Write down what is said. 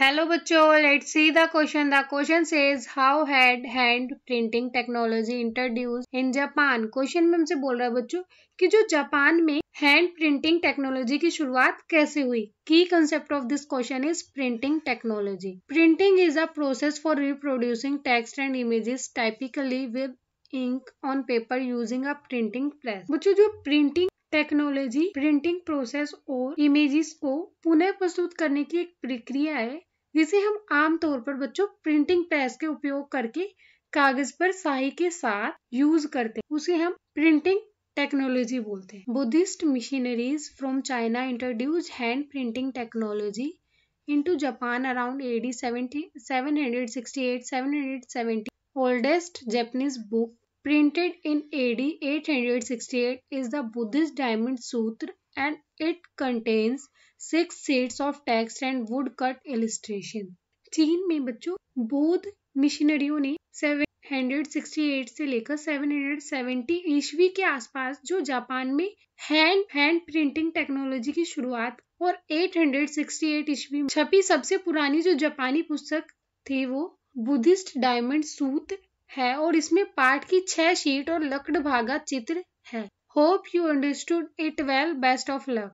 Hello बच्चों let see the question the question says how had hand printing technology introduce in Japan question में हमसे बोल रहा है बच्चों कि जो जापान में हैंड प्रिंटिंग टेक्नोलॉजी की शुरुआत कैसे हुई की concept of this question is printing technology printing is a process for reproducing text and images typically with ink on paper using a printing press बच्चों जो प्रिंटिंग टेक्नोलॉजी प्रिंटिंग प्रोसेस और images को पुनः प्रस्तुत करने की एक प्रक्रिया है जिसे हम आमतौर पर बच्चों प्रिंटिंग प्रेस के उपयोग करके कागज पर शाही के साथ यूज करते हैं उसे हम प्रिंटिंग टेक्नोलॉजी बोलते हैं Buddhist missionaries from China introduce hand printing technology into Japan around AD 70, 768 770. Oldest Japanese book printed in AD 868 is the Buddhist diamond sutra and it contains six sets of text and wood cut illustration चीन में बच्चों बौद्ध मिशनरियों ने 768 से लेकर 770 ईस्वी के आसपास जो जापान में हैंड हैंड प्रिंटिंग टेक्नोलॉजी की शुरुआत और 868 ईस्वी में छपी सबसे पुरानी जो जापानी पुस्तक थी वो बुद्धिस्ट डायमंड सूत है और इसमें पाठ की छह शीट और लकड़ भागा चित्र है Hope you understood it well. Best of luck.